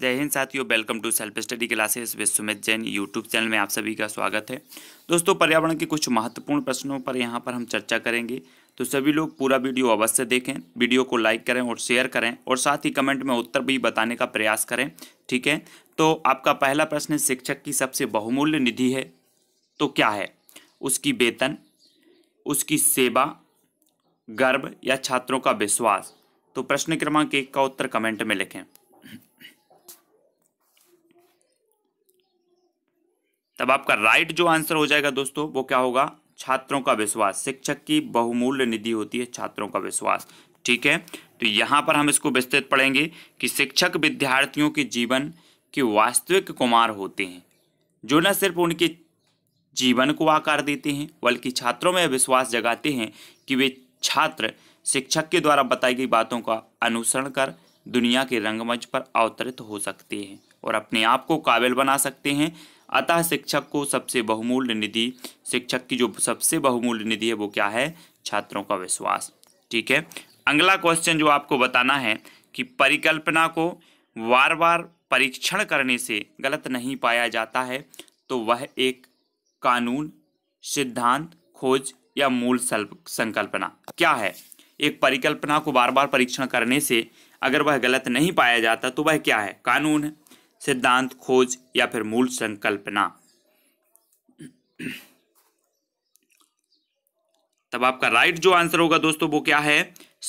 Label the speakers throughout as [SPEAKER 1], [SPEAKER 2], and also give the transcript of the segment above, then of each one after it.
[SPEAKER 1] जय हिंद साथियों welcome to self study classes with Sumit Jain YouTube channel में आप सभी का स्वागत है दोस्तों पर्यावरण के कुछ महत्वपूर्ण प्रश्नों पर यहाँ पर हम चर्चा करेंगे तो सभी लोग पूरा वीडियो अवश्य देखें वीडियो को लाइक करें और शेयर करें और साथ ही कमेंट में उत्तर भी बताने का प्रयास करें ठीक है तो आपका पहला प्रश्न शिक्षक की सबसे बहुमूल्य निधि है तो क्या है उसकी वेतन उसकी सेवा गर्व या छात्रों का विश्वास तो प्रश्न क्रमांक एक का उत्तर कमेंट में लिखें तब आपका राइट जो आंसर हो जाएगा दोस्तों वो क्या होगा छात्रों का विश्वास शिक्षक की बहुमूल्य निधि होती है छात्रों का विश्वास ठीक है तो यहाँ पर हम इसको विस्तृत पढ़ेंगे कि शिक्षक विद्यार्थियों के जीवन के वास्तविक कुमार होते हैं जो न सिर्फ उनके जीवन को आकार देते हैं बल्कि छात्रों में विश्वास जगाते हैं कि वे छात्र शिक्षक के द्वारा बताई गई बातों का अनुसरण कर दुनिया के रंगमंच पर अवतरित हो सकते हैं और अपने आप को काबिल बना सकते हैं अतः शिक्षक को सबसे बहुमूल्य निधि शिक्षक की जो सबसे बहुमूल्य निधि है वो क्या है छात्रों का विश्वास ठीक है अगला क्वेश्चन जो आपको बताना है कि परिकल्पना को बार बार परीक्षण करने से गलत नहीं पाया जाता है तो वह एक कानून सिद्धांत खोज या मूल संकल्पना क्या है एक परिकल्पना को बार बार परीक्षण करने से अगर वह गलत नहीं पाया जाता तो वह क्या है कानून है सिद्धांत खोज या फिर मूल संकल्पना तब आपका राइट जो आंसर होगा दोस्तों वो क्या है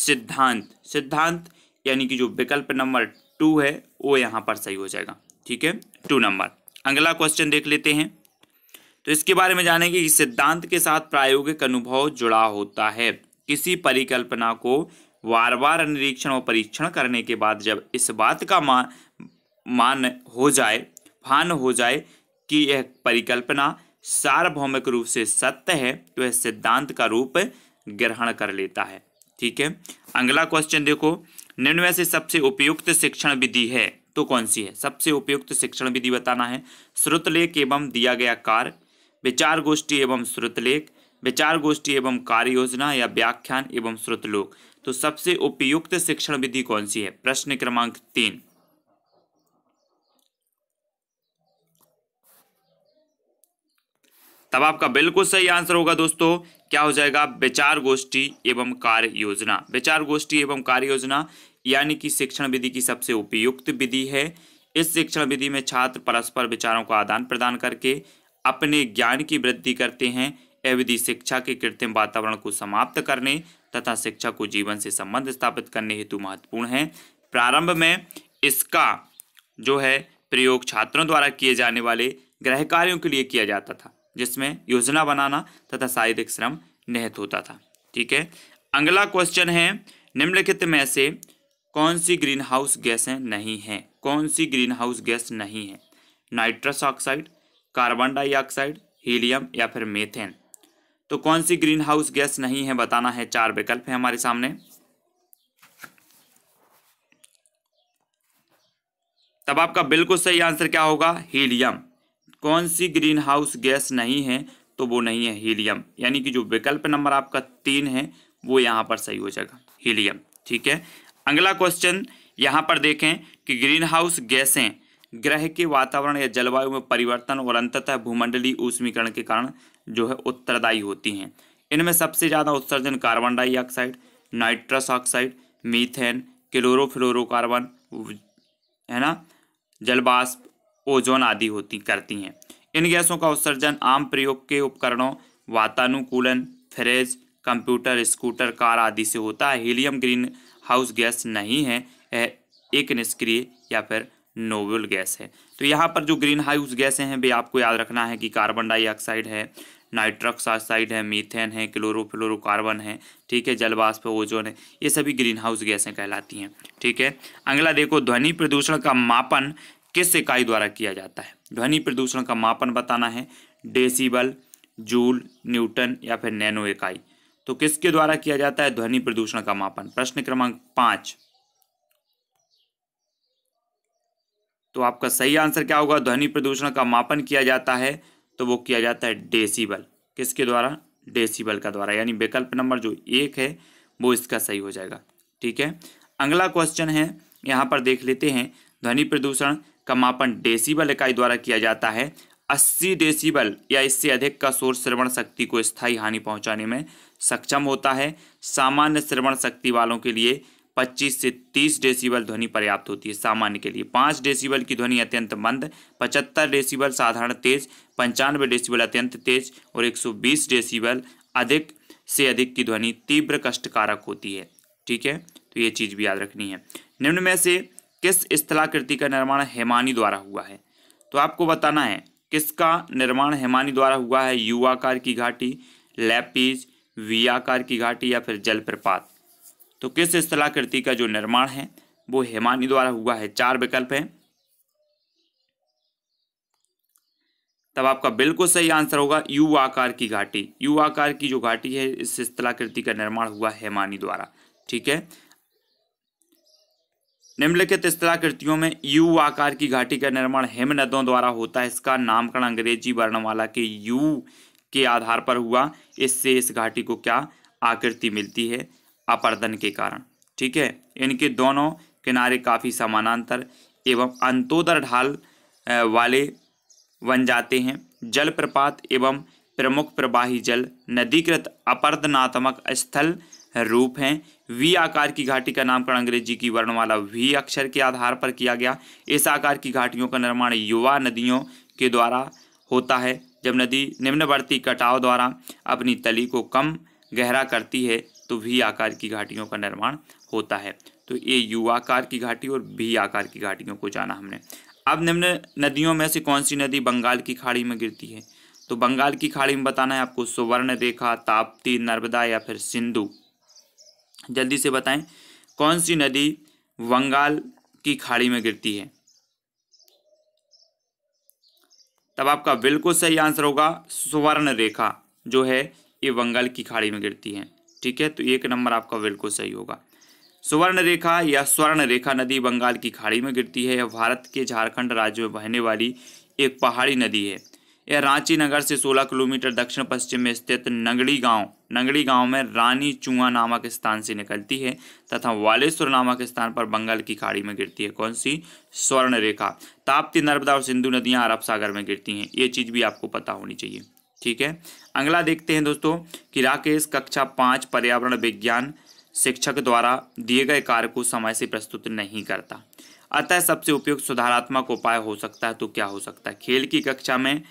[SPEAKER 1] सिद्धांत सिद्धांत यानी कि जो विकल्प नंबर टू है वो यहां पर सही हो जाएगा ठीक है टू नंबर अगला क्वेश्चन देख लेते हैं तो इसके बारे में जानेंगे कि सिद्धांत के साथ प्रायोगिक अनुभव जुड़ा होता है किसी परिकल्पना को बार बार निरीक्षण और परीक्षण करने के बाद जब इस बात का मान मान हो जाए भान हो जाए कि यह परिकल्पना सार्वभौमिक रूप से सत्य है तो यह सिद्धांत का रूप ग्रहण कर लेता है ठीक है अगला क्वेश्चन देखो निम्न में से सबसे उपयुक्त शिक्षण विधि है तो कौन सी है सबसे उपयुक्त शिक्षण विधि बताना है श्रुतलेख एवं दिया गया कार्य विचार गोष्ठी एवं श्रुतलेख विचार गोष्ठी एवं कार्य योजना या व्याख्यान एवं श्रुतलोक तो सबसे उपयुक्त शिक्षण विधि कौन सी है प्रश्न क्रमांक तीन तब आपका बिल्कुल सही आंसर होगा दोस्तों क्या हो जाएगा विचार गोष्ठी एवं कार्य योजना विचार गोष्ठी एवं कार्य योजना यानी कि शिक्षण विधि की सबसे उपयुक्त विधि है इस शिक्षण विधि में छात्र परस्पर विचारों का आदान प्रदान करके अपने ज्ञान की वृद्धि करते हैं यह विधि शिक्षा के कृत्रिम वातावरण को समाप्त करने तथा शिक्षा को जीवन से संबंध स्थापित करने हेतु महत्वपूर्ण है प्रारंभ में इसका जो है प्रयोग छात्रों द्वारा किए जाने वाले गृह कार्यों के लिए किया जाता था जिसमें योजना बनाना तथा शारीरिक श्रम निहित होता था ठीक है अगला क्वेश्चन है निम्नलिखित में से कौन सी ग्रीन हाउस गैसें नहीं हैं कौन सी ग्रीन हाउस गैस नहीं है nitrous oxide carbon dioxide helium या फिर मेथेन तो कौन सी ग्रीन हाउस गैस नहीं है बताना है चार विकल्प है हमारे सामने तब आपका बिल्कुल सही आंसर क्या होगा हीलियम कौन सी ग्रीन हाउस गैस नहीं है तो वो नहीं है हीलियम यानी कि जो विकल्प नंबर आपका तीन है वो यहाँ पर सही हो जाएगा हीलियम ठीक है अगला क्वेश्चन यहाँ पर देखें कि ग्रीन हाउस गैसें ग्रह के वातावरण या जलवायु में परिवर्तन और अंततः भूमंडलीय ऊष्मीकरण के कारण जो है उत्तरदायी होती हैं इनमें सबसे ज़्यादा उत्सर्जन carbon dioxide nitrous oxide methane chlorofluorocarbon है ना जलवाष्प ओजोन आदि होती करती हैं इन गैसों का उत्सर्जन आम प्रयोग के उपकरणों वातानुकूलन फ्रिज कंप्यूटर स्कूटर कार आदि से होता है हीलियम ग्रीन हाउस गैस नहीं है एक निष्क्रिय या फिर नोवल गैस है तो यहाँ पर जो ग्रीन हाउस गैसें हैं वे आपको याद रखना है कि कार्बन डाइऑक्साइड है नाइट्रक्स ऑक्साइड है मीथेन है क्लोरोफ्लोरोकार्बन है ठीक है जलवाष्प ओजोन है ये सभी ग्रीन हाउस गैसें कहलाती हैं ठीक है अगला देखो ध्वनि प्रदूषण का मापन किस इकाई द्वारा किया जाता है ध्वनि प्रदूषण का मापन बताना है डेसीबल जूल न्यूटन या फिर नैनो इकाई तो किसके द्वारा किया जाता है ध्वनि प्रदूषण का मापन प्रश्न क्रमांक पांच तो आपका सही आंसर क्या होगा ध्वनि प्रदूषण का मापन किया जाता है तो वो किया जाता है डेसीबल किसके द्वारा डेसीबल का द्वारा यानी विकल्प नंबर जो एक है वो इसका सही हो जाएगा ठीक है अगला क्वेश्चन है यहाँ पर देख लेते हैं ध्वनि प्रदूषण का मापन डेसीबल इकाई द्वारा किया जाता है 80 डेसीबल या इससे अधिक का शोर श्रवण शक्ति को स्थायी हानि पहुंचाने में सक्षम होता है सामान्य श्रवण शक्ति वालों के लिए 25 से 30 डेसीबल ध्वनि पर्याप्त होती है सामान्य के लिए 5 डेसीबल की ध्वनि अत्यंत मंद 75 डेसीबल साधारण तेज पंचानवे डेसीबल अत्यंत तेज और 120 डेसीबल अधिक से अधिक की ध्वनि तीव्र कष्टकारक होती है ठीक है तो ये चीज़ भी याद रखनी है निम्न में से किस स्थलाकृति का निर्माण हेमानी द्वारा हुआ है तो आपको बताना है किसका निर्माण हेमानी द्वारा हुआ है यू आकार की घाटी लैपीज वी आकार की घाटी या फिर जलप्रपात तो किस स्थलाकृति का जो निर्माण है वो हेमानी द्वारा हुआ है चार विकल्प हैं तब आपका बिल्कुल सही आंसर होगा यू आकार की घाटी यू आकार की जो घाटी है इस स्थलाकृति का निर्माण हुआ हेमानी द्वारा ठीक है निम्नलिखित स्थला कृतियों में यू आकार की घाटी का निर्माण हिमनदों द्वारा होता है इसका नामकरण अंग्रेजी वर्णमाला के यू के आधार पर हुआ इससे इस घाटी को क्या आकृति मिलती है अपर्दन के कारण ठीक है इनके दोनों किनारे काफ़ी समानांतर एवं अंतोदर ढाल वाले बन जाते हैं जलप्रपात एवं प्रमुख प्रवाही जल नदीकृत अपर्दनात्मक स्थल रूप हैं वी आकार की घाटी का नामकरण अंग्रेजी की वर्णमाला वी अक्षर के आधार पर किया गया इस आकार की घाटियों का निर्माण युवा नदियों के द्वारा होता है जब नदी निम्नवर्ती कटाव द्वारा अपनी तली को कम गहरा करती है तो वी आकार की घाटियों का निर्माण होता है तो ये युवाकार की घाटी और भी आकार की घाटियों को जाना हमने अब निम्न नदियों में से कौन सी नदी बंगाल की खाड़ी में गिरती है तो बंगाल की खाड़ी में बताना है आपको सुवर्ण रेखा ताप्ती नर्मदा या फिर सिंधु जल्दी से बताएं कौन सी नदी बंगाल की खाड़ी में गिरती है तब आपका बिल्कुल सही आंसर होगा सुवर्ण रेखा जो है ये बंगाल की खाड़ी में गिरती है ठीक है तो एक नंबर आपका बिल्कुल सही होगा सुवर्ण रेखा या स्वर्ण रेखा नदी बंगाल की खाड़ी में गिरती है यह भारत के झारखंड राज्य में बहने वाली एक पहाड़ी नदी है यह रांची नगर से 16 किलोमीटर दक्षिण पश्चिम में स्थित नंगड़ी गांव नंगड़ी गांव में रानी चुआ नामक स्थान से निकलती है तथा वालेश्वर नामक स्थान पर बंगाल की खाड़ी में गिरती है कौन सी स्वर्ण रेखा ताप्ती नर्मदा और सिंधु नदियां अरब सागर में गिरती हैं ये चीज़ भी आपको पता होनी चाहिए ठीक है अगला देखते हैं दोस्तों कि राकेश कक्षा पाँच पर्यावरण विज्ञान शिक्षक द्वारा दिए गए कार्य को समय से प्रस्तुत नहीं करता अतः सबसे उपयुक्त सुधारात्मक उपाय हो सकता है तो क्या हो सकता है खेल की कक्षा में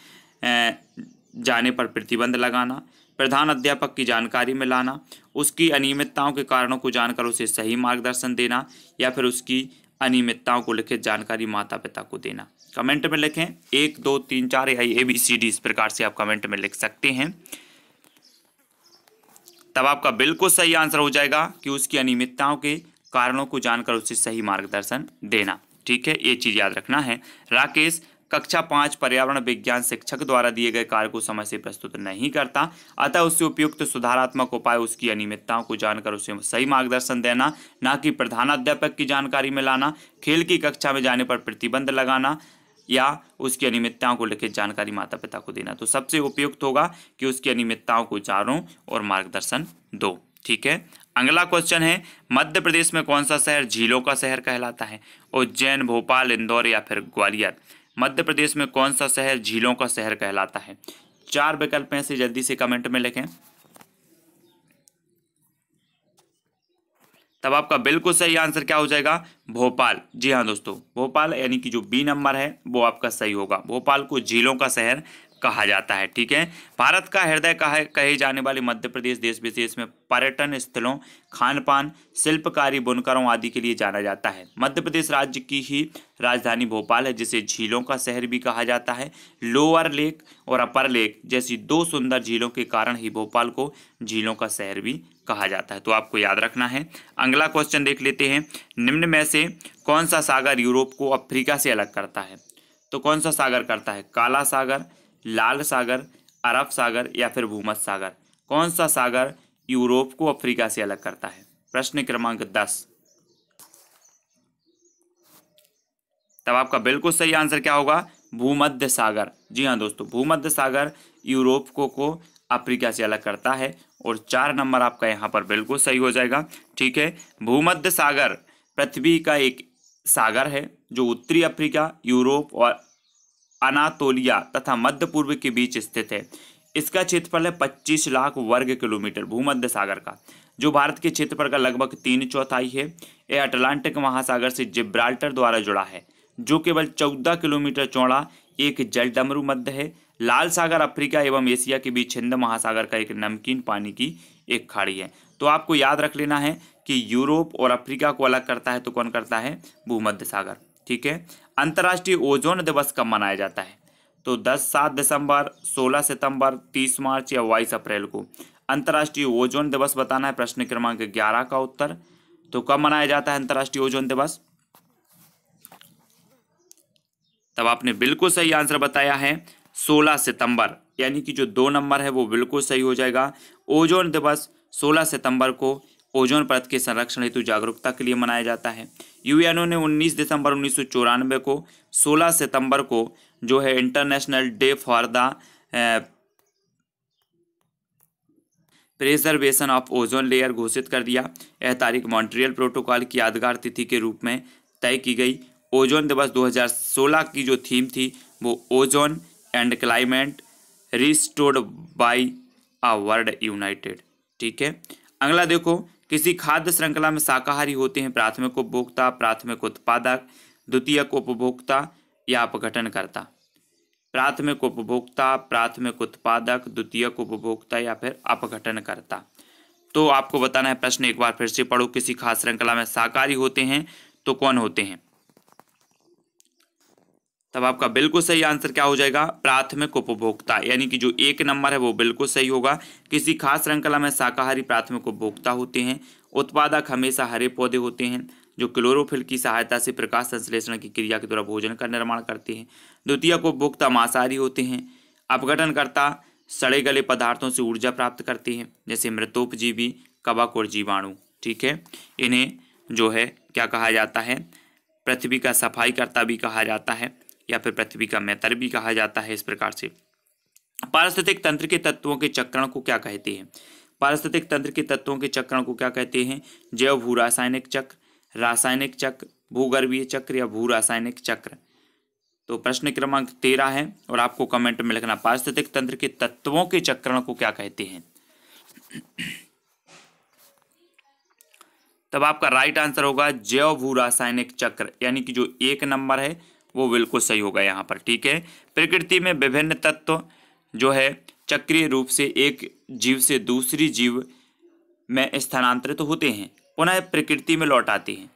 [SPEAKER 1] जाने पर प्रतिबंध लगाना प्रधान अध्यापक की जानकारी में लाना उसकी अनियमितताओं के कारणों को जानकर उसे सही मार्गदर्शन देना या फिर उसकी अनियमितताओं को लिखित जानकारी माता पिता को देना कमेंट में लिखें एक दो तीन चार या ए बी सी डी इस प्रकार से आप कमेंट में लिख सकते हैं तब आपका बिल्कुल सही आंसर हो जाएगा कि उसकी अनियमितताओं के कारणों को जानकर उसे सही मार्गदर्शन देना ठीक है ये चीज़ याद रखना है राकेश कक्षा पाँच पर्यावरण विज्ञान शिक्षक द्वारा दिए गए कार्य को समय से प्रस्तुत नहीं करता अतः उससे उपयुक्त सुधारात्मक उपाय उसकी अनियमितताओं को जानकर उसे सही मार्गदर्शन देना न कि प्रधानाध्यापक की जानकारी में लाना खेल की कक्षा में जाने पर प्रतिबंध लगाना या उसकी अनियमितताओं को लिखित जानकारी माता पिता को देना तो सबसे उपयुक्त होगा कि उसकी अनियमितताओं को चारों और मार्गदर्शन दो ठीक है अगला क्वेश्चन है मध्य प्रदेश में कौन सा शहर झीलों का शहर कहलाता है उज्जैन भोपाल इंदौर या फिर ग्वालियर मध्य प्रदेश में कौन सा शहर झीलों का शहर कहलाता है चार विकल्प हैं से जल्दी से कमेंट में लिखें तब आपका बिल्कुल सही आंसर क्या हो जाएगा भोपाल जी हाँ दोस्तों भोपाल यानी कि जो बी नंबर है वो आपका सही होगा भोपाल को झीलों का शहर कहा जाता है ठीक है भारत का हृदय कहा कहे जाने वाले मध्य प्रदेश देश विशेष में पर्यटन स्थलों खान पान शिल्पकारी बुनकरों आदि के लिए जाना जाता है मध्य प्रदेश राज्य की ही राजधानी भोपाल है जिसे झीलों का शहर भी कहा जाता है लोअर लेक और अपर लेक जैसी दो सुंदर झीलों के कारण ही भोपाल को झीलों का शहर भी कहा जाता है तो आपको याद रखना है अगला क्वेश्चन देख लेते हैं निम्न में से कौन सा सागर यूरोप को अफ्रीका से अलग करता है तो कौन सा सागर करता है काला सागर लाल सागर अरब सागर या फिर भूमध सागर कौन सा सागर यूरोप को अफ्रीका से अलग करता है प्रश्न क्रमांक दस तब आपका बिल्कुल सही आंसर क्या होगा भूमध्य सागर जी हाँ दोस्तों भूमध्य सागर यूरोप को को अफ्रीका से अलग करता है और चार नंबर आपका यहाँ पर बिल्कुल सही हो जाएगा ठीक है भूमध्य सागर पृथ्वी का एक सागर है जो उत्तरी अफ्रीका यूरोप और अनातोलिया तथा मध्य पूर्व के बीच स्थित है इसका क्षेत्रफल है पच्चीस लाख वर्ग किलोमीटर भूमध्य सागर का जो भारत के क्षेत्रफल का लगभग तीन चौथाई है यह अटलांटिक महासागर से जिब्राल्टर द्वारा जुड़ा है जो केवल चौदह किलोमीटर चौड़ा एक जल डमरू मध्य है लाल सागर अफ्रीका एवं एशिया के बीच हिंद महासागर का एक नमकीन पानी की एक खाड़ी है तो आपको याद रख लेना है कि यूरोप और अफ्रीका को अलग करता है तो कौन करता है भूमध्य सागर ठीक है अंतर्राष्ट्रीय ओजोन दिवस कब मनाया जाता है तो 10 सात दिसंबर 16 सितंबर 30 मार्च या बाईस अप्रैल को अंतर्राष्ट्रीय ओजोन दिवस बताना है प्रश्न क्रमांक 11 का उत्तर तो कब मनाया जाता है अंतर्राष्ट्रीय ओजोन दिवस तब आपने बिल्कुल सही आंसर बताया है 16 सितंबर यानी कि जो दो नंबर है वो बिल्कुल सही हो जाएगा ओजोन दिवस 16 सितंबर को ओजोन परत के संरक्षण हेतु जागरूकता के लिए मनाया जाता है यूएनओ ने 19 दिसंबर उन्नीस को 16 सितंबर को जो है international day for the preservation of ozone layer घोषित कर दिया यह तारीख मॉन्ट्रियल प्रोटोकॉल की यादगार तिथि के रूप में तय की गई ओजोन दिवस 2016 की जो थीम थी वो ozone and climate restored by a world united ठीक है अगला देखो किसी खाद्य श्रृंखला में शाकाहारी होते हैं प्राथमिक उपभोक्ता प्राथमिक उत्पादक द्वितीयक उपभोक्ता या अपघटनकर्ता प्राथमिक उपभोक्ता प्राथमिक उत्पादक द्वितीयक उपभोक्ता या फिर अपघटनकर्ता तो आपको बताना है प्रश्न एक बार फिर से पढ़ो किसी खास श्रृंखला में शाकाहारी होते हैं तो कौन होते हैं तब आपका बिल्कुल सही आंसर क्या हो जाएगा प्राथमिक उपभोक्ता यानी कि जो एक नंबर है वो बिल्कुल सही होगा किसी खास श्रृंखला में शाकाहारी प्राथमिक उपभोक्ता होते हैं उत्पादक हमेशा हरे पौधे होते हैं जो क्लोरोफिल की सहायता से प्रकाश संश्लेषण की क्रिया के द्वारा भोजन का निर्माण करते हैं द्वितीय उपभोक्ता मांसाहारी होते हैं अपघटनकर्ता सड़े गले पदार्थों से ऊर्जा प्राप्त करते हैं जैसे मृतोपजीवी कवक और जीवाणु ठीक है इन्हें जो है क्या कहा जाता है पृथ्वी का सफाई भी कहा जाता है या फिर पृथ्वी का मैतर भी कहा जाता है इस प्रकार से पारिस्थितिक तंत्र के तत्वों के चक्रण को क्या कहते हैं पारिस्थितिक तंत्र के तत्वों के चक्रण को क्या कहते हैं जैव भू रासायनिक चक्र रासायनिक चक्र भूगर्भीय चक्र या भू रासायनिक चक्र तो प्रश्न क्रमांक तेरह है और आपको कमेंट में लिखना पारिस्थितिक तंत्र के तत्वों के चक्रण को क्या कहते हैं तब आपका राइट आंसर होगा जैव भू रासायनिक चक्र यानी कि जो एक नंबर है वो बिल्कुल सही होगा यहाँ पर ठीक है प्रकृति में विभिन्न तत्व जो है चक्रीय रूप से एक जीव से दूसरी जीव में स्थानांतरित तो होते हैं पुनः प्रकृति में लौट आते हैं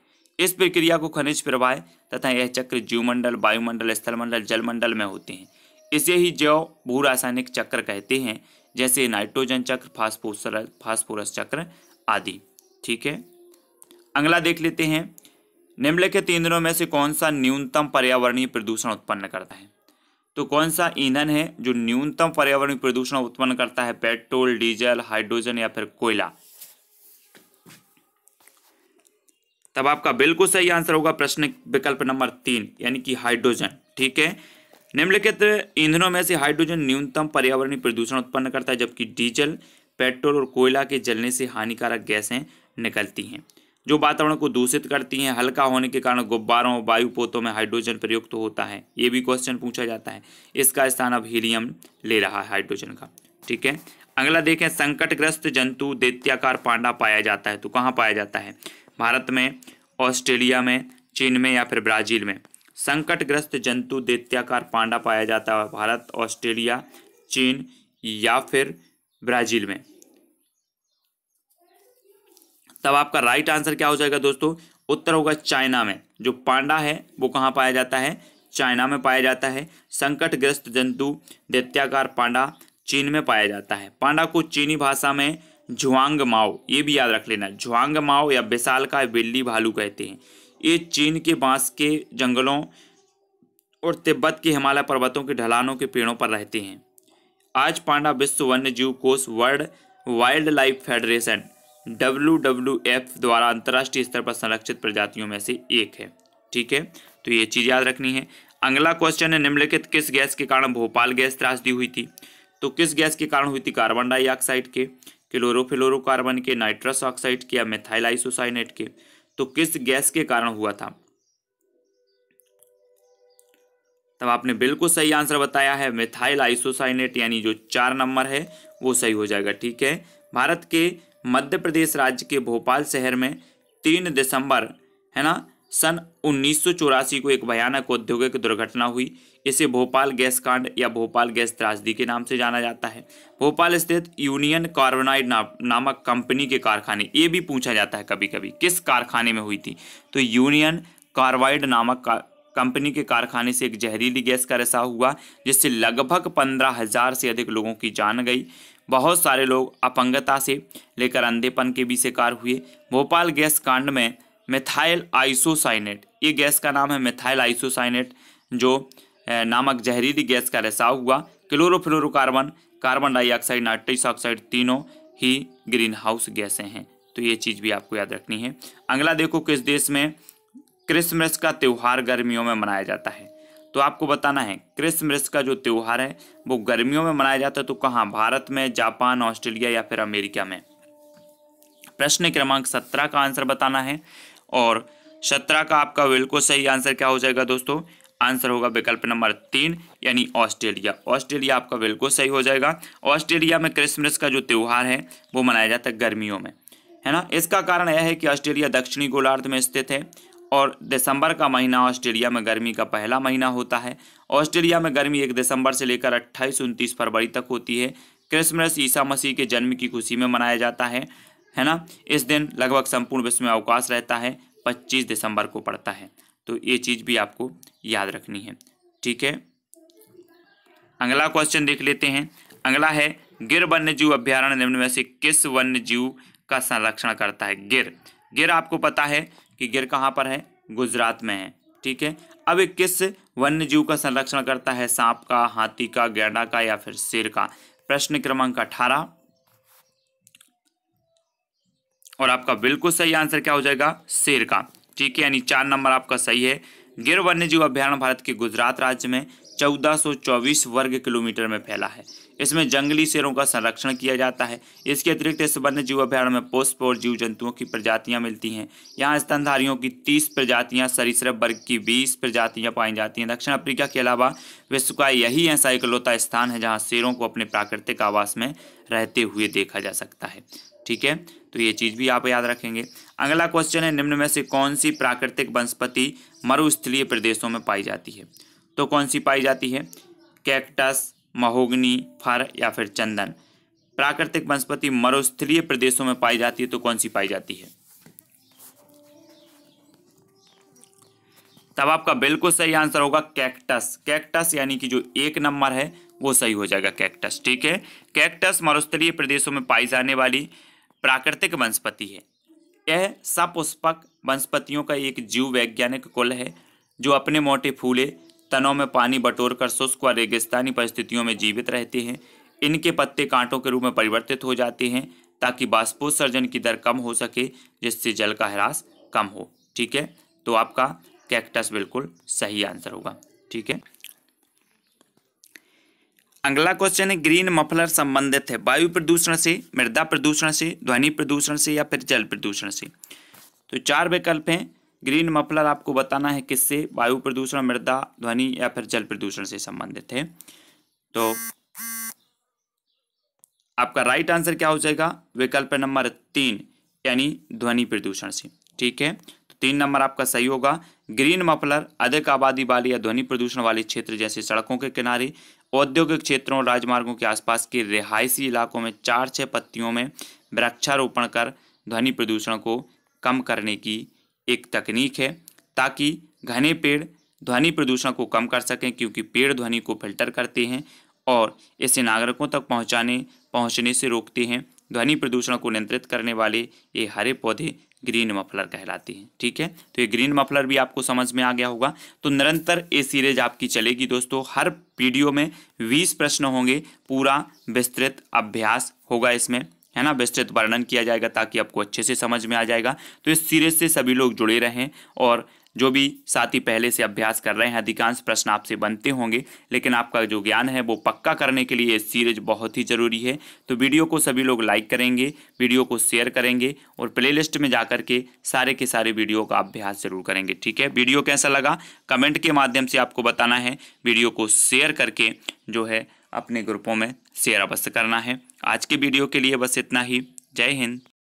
[SPEAKER 1] इस प्रक्रिया को खनिज प्रवाह तथा यह चक्र जीवमंडल वायुमंडल स्थलमंडल जलमंडल में होते हैं इसे ही जैव भू रासायनिक चक्र कहते हैं जैसे नाइट्रोजन चक्र फास्फोसर फास्फोरस चक्र आदि ठीक है अगला देख लेते हैं निम्नलिखित ईंधनों में से कौन सा न्यूनतम पर्यावरणीय प्रदूषण उत्पन्न करता है तो कौन सा ईंधन है जो न्यूनतम पर्यावरणीय प्रदूषण उत्पन्न करता है पेट्रोल डीजल हाइड्रोजन या फिर कोयला तब आपका बिल्कुल सही आंसर होगा प्रश्न विकल्प नंबर तीन यानी कि हाइड्रोजन ठीक है निम्नलिखित ईंधनों में से हाइड्रोजन न्यूनतम पर्यावरणीय प्रदूषण उत्पन्न करता है जबकि डीजल पेट्रोल और कोयला के जलने से हानिकारक गैसें निकलती हैं जो वातावरण को दूषित करती हैं हल्का होने के कारण गुब्बारों वायु पोतों में हाइड्रोजन प्रयुक्त तो होता है ये भी क्वेश्चन पूछा जाता है इसका स्थान अब हीलियम ले रहा है हाइड्रोजन का ठीक है अगला देखें संकटग्रस्त जंतु दैत्याकार पांडा पाया जाता है तो कहाँ पाया जाता है भारत में ऑस्ट्रेलिया में चीन में या फिर ब्राज़ील में संकटग्रस्त जंतु दैत्याकार पांडा पाया जाता है भारत ऑस्ट्रेलिया चीन या फिर ब्राज़ील में तब आपका राइट आंसर क्या हो जाएगा दोस्तों उत्तर होगा चाइना में जो पांडा है वो कहाँ पाया जाता है चाइना में पाया जाता है संकटग्रस्त जंतु दैत्याकार पांडा चीन में पाया जाता है पांडा को चीनी भाषा में झुआंग माओ ये भी याद रख लेना झुआंग माओ या विशाल का बिल्ली भालू कहते हैं ये चीन के बांस के जंगलों और तिब्बत के हिमालय पर्वतों के ढलानों के पेड़ों पर रहते हैं आज पांडा विश्व वन्य जीव कोष world wildlife federation W द्वारा अंतर्राष्ट्रीय स्तर पर संरक्षित प्रजातियों में से एक है ठीक है तो ये चीज़ याद रखनी है अगला क्वेश्चन है निम्नलिखित किस गैस के कारण भोपाल गैस त्रासदी हुई थी तो किस गैस के कारण हुई थी कार्बन डाइऑक्साइड के क्लोरोफ्लोरोकार्बन के नाइट्रस ऑक्साइड के या मेथाइल आइसोसाइनेट के तो किस गैस के कारण हुआ था तब आपने बिल्कुल सही आंसर बताया है मिथाइल आइसोसाइनेट यानी जो चार नंबर है वो सही हो जाएगा ठीक है भारत के मध्य प्रदेश राज्य के भोपाल शहर में तीन दिसंबर है ना सन उन्नीस को एक भयानक औद्योगिक दुर्घटना हुई इसे भोपाल गैस कांड या भोपाल गैस त्रासदी के नाम से जाना जाता है भोपाल स्थित यूनियन कार्बोनाइड नाम नामक कंपनी के कारखाने ये भी पूछा जाता है कभी कभी किस कारखाने में हुई थी तो यूनियन कार्बाइड नामक का, कंपनी के कारखाने से एक जहरीली गैस का रिसाव हुआ जिससे लगभग पंद्रह हजार से अधिक लोगों की जान गई बहुत सारे लोग अपंगता से लेकर अंधेपन के भी शिकार हुए भोपाल गैस कांड में मिथाइल आइसोसाइनेट ये गैस का नाम है मिथाइल आइसोसाइनेट जो नामक जहरीली गैस का रिसाव हुआ chlorofluorocarbon carbon dioxide nitrous oxide तीनों ही ग्रीन हाउस गैसें हैं तो ये चीज़ भी आपको याद रखनी है अगला देखो किस देश में क्रिसमस का त्यौहार गर्मियों में मनाया जाता है तो आपको बताना है क्रिसमस का जो त्यौहार है वो गर्मियों में मनाया जाता है तो कहाँ भारत में जापान ऑस्ट्रेलिया या फिर अमेरिका में प्रश्न क्रमांक सत्रह का आंसर बताना है और सत्रह का आपका बिल्कुल सही आंसर क्या हो जाएगा दोस्तों आंसर होगा विकल्प नंबर तीन यानी ऑस्ट्रेलिया ऑस्ट्रेलिया आपका बिल्कुल सही हो जाएगा ऑस्ट्रेलिया में क्रिसमस का जो त्यौहार है वो मनाया जाता है गर्मियों में है ना इसका कारण यह है कि ऑस्ट्रेलिया दक्षिणी गोलार्ध में स्थित है और दिसंबर का महीना ऑस्ट्रेलिया में गर्मी का पहला महीना होता है ऑस्ट्रेलिया में गर्मी एक दिसंबर से लेकर अट्ठाईस उनतीस फरवरी तक होती है क्रिसमस ईसा मसीह के जन्म की खुशी में मनाया जाता है है ना इस दिन लगभग संपूर्ण विश्व में अवकाश रहता है पच्चीस दिसंबर को पड़ता है तो ये चीज़ भी आपको याद रखनी है ठीक है अगला क्वेश्चन देख लेते हैं अगला है गिर वन्य जीव अभ्यारण्य निम्न में से किस वन्य जीव का संरक्षण करता है गिर गिर आपको पता है कि गिर कहाँ पर है गुजरात में है ठीक है अब ये किस वन्य जीव का संरक्षण करता है सांप का हाथी का गैंडा का या फिर शेर का प्रश्न क्रमांक अठारह और आपका बिल्कुल सही आंसर क्या हो जाएगा शेर का ठीक है यानी चार नंबर आपका सही है गिर वन्य जीव अभ्यारण भारत के गुजरात राज्य में चौदह वर्ग किलोमीटर में फैला है इसमें जंगली शेरों का संरक्षण किया जाता है इसके अतिरिक्त इस वन्य जीव अभ्यारण्य में पुष्प और जीव जंतुओं की प्रजातियां मिलती हैं यहाँ स्तनधारियों की तीस प्रजातियां सरीसृप वर्ग की बीस प्रजातियां पाई जाती हैं दक्षिण अफ्रीका के अलावा विश्व का यही ऐसा इकलौता स्थान है जहाँ शेरों को अपने प्राकृतिक आवास में रहते हुए देखा जा सकता है ठीक है तो ये चीज़ भी आप याद रखेंगे अगला क्वेश्चन है निम्न में से कौन सी प्राकृतिक वनस्पति मरुस्थलीय प्रदेशों में पाई जाती है तो कौन सी पाई जाती है कैक्टस महोगनी फर या फिर चंदन प्राकृतिक वनस्पति मरुस्थलीय प्रदेशों में पाई जाती है तो कौन सी पाई जाती है तब आपका बिल्कुल सही आंसर होगा कैक्टस कैक्टस यानी कि जो एक नंबर है वो सही हो जाएगा कैक्टस ठीक है कैक्टस मरुस्थलीय प्रदेशों में पाई जाने वाली प्राकृतिक वनस्पति है यह सपुष्पक वनस्पतियों का एक जीव वैज्ञानिक कुल है जो अपने मोटे फूले तनों में पानी बटोरकर शुष्क व रेगिस्तानी परिस्थितियों में जीवित रहते हैं इनके पत्ते कांटों के रूप में परिवर्तित हो जाते हैं ताकि बाष्पोत्सर्जन की दर कम हो सके जिससे जल का ह्रास कम हो ठीक है तो आपका कैक्टस बिल्कुल सही आंसर होगा ठीक है अगला क्वेश्चन है ग्रीन मफलर संबंधित है वायु प्रदूषण से मृदा प्रदूषण से ध्वनि प्रदूषण से या फिर जल प्रदूषण से तो चार विकल्प हैं ग्रीन मफलर आपको बताना है किससे वायु प्रदूषण मृदा ध्वनि या फिर जल प्रदूषण से संबंधित है तो आपका राइट आंसर क्या हो जाएगा विकल्प नंबर तीन यानी ध्वनि प्रदूषण से ठीक है तो तीन नंबर आपका सही होगा ग्रीन मफलर अधिक आबादी वाली या ध्वनि प्रदूषण वाले क्षेत्र जैसे सड़कों के किनारे औद्योगिक क्षेत्रों और राजमार्गों के आसपास के रिहायशी इलाकों में चार छः पत्तियों में वृक्षारोपण कर ध्वनि प्रदूषण को कम करने की एक तकनीक है ताकि घने पेड़ ध्वनि प्रदूषण को कम कर सकें क्योंकि पेड़ ध्वनि को फिल्टर करते हैं और इसे नागरिकों तक पहुंचाने पहुंचने से रोकते हैं ध्वनि प्रदूषण को नियंत्रित करने वाले ये हरे पौधे ग्रीन मफलर कहलाते हैं ठीक है तो ये ग्रीन मफलर भी आपको समझ में आ गया होगा तो निरंतर ये सीरीज आपकी चलेगी दोस्तों हर वीडियो में 20 प्रश्न होंगे पूरा विस्तृत अभ्यास होगा इसमें है ना विस्तृत वर्णन किया जाएगा ताकि आपको अच्छे से समझ में आ जाएगा तो इस सीरीज से सभी लोग जुड़े रहें और जो भी साथी पहले से अभ्यास कर रहे हैं अधिकांश प्रश्न आपसे बनते होंगे लेकिन आपका जो ज्ञान है वो पक्का करने के लिए सीरीज बहुत ही ज़रूरी है तो वीडियो को सभी लोग लाइक करेंगे वीडियो को शेयर करेंगे और प्लेलिस्ट में जा के सारे के सारे वीडियो का अभ्यास जरूर करेंगे ठीक है वीडियो कैसा लगा कमेंट के माध्यम से आपको बताना है वीडियो को शेयर करके जो है अपने ग्रुपों में शेयर अवश्य करना है आज के वीडियो के लिए बस इतना ही जय हिंद